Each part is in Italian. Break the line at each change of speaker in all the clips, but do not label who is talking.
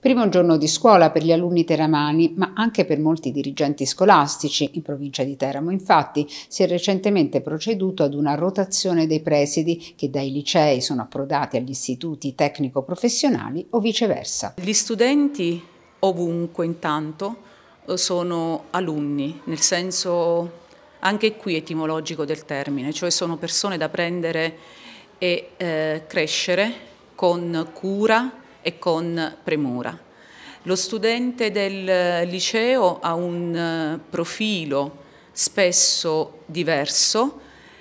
Primo giorno di scuola per gli alunni teramani, ma anche per molti dirigenti scolastici in provincia di Teramo. Infatti, si è recentemente proceduto ad una rotazione dei presidi che dai licei sono approdati agli istituti tecnico-professionali o viceversa.
Gli studenti ovunque intanto eh, sono alunni, nel senso anche qui etimologico del termine, cioè sono persone da prendere e eh, crescere con cura, e con premura. Lo studente del eh, liceo ha un eh, profilo spesso diverso,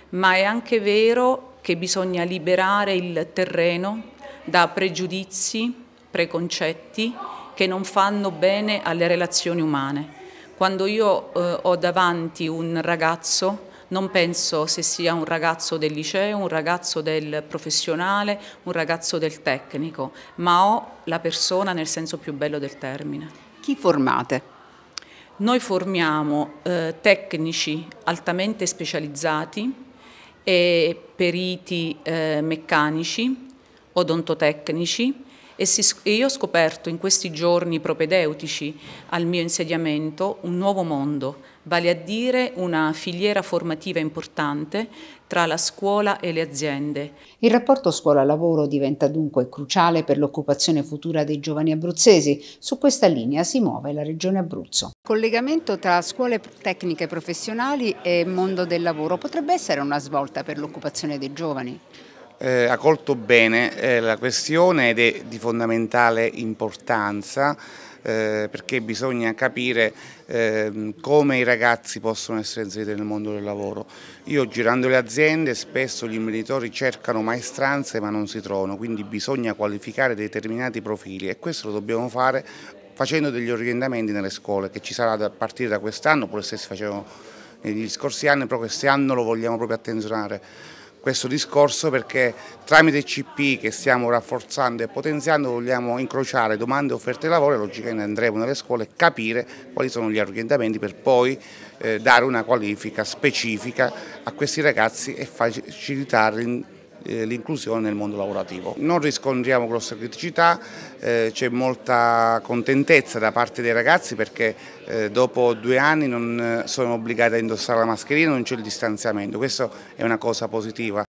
ma è anche vero che bisogna liberare il terreno da pregiudizi, preconcetti che non fanno bene alle relazioni umane. Quando io eh, ho davanti un ragazzo non penso se sia un ragazzo del liceo, un ragazzo del professionale, un ragazzo del tecnico, ma ho la persona nel senso più bello del termine. Chi
formate?
Noi formiamo eh, tecnici altamente specializzati e periti eh, meccanici, odontotecnici, e, io ho scoperto in questi giorni propedeutici al mio insediamento un nuovo mondo, vale a dire una filiera formativa importante tra la scuola e le aziende.
Il rapporto scuola-lavoro diventa dunque cruciale per l'occupazione futura dei giovani abruzzesi. Su questa linea si muove la Regione Abruzzo. Il collegamento tra scuole tecniche professionali e mondo del lavoro potrebbe essere una svolta per l'occupazione
dei giovani? eh, ha colto bene eh, la questione ed è di fondamentale importanza eh, perché bisogna capire ehm, come i ragazzi possono essere inseriti nel mondo del lavoro. Io girando le aziende spesso gli imprenditori cercano maestranze ma non si trovano, quindi bisogna qualificare determinati profili e questo lo dobbiamo fare facendo degli orientamenti nelle scuole che ci sarà a partire da quest'anno, pure se si facevano negli scorsi anni, però quest'anno lo vogliamo proprio attenzionare questo discorso perché tramite CP che stiamo rafforzando e potenziando vogliamo incrociare domande e offerte di lavoro e logicamente andremo nelle scuole e capire quali sono gli orientamenti per poi eh, dare una qualifica specifica a questi ragazzi e facilitare eh, l'inclusione nel mondo lavorativo. Non riscontriamo grosse criticità, eh, c'è molta contentezza da parte dei ragazzi perché eh, dopo due anni non eh, sono obbligati a indossare la mascherina, non c'è il distanziamento, questa è una cosa positiva.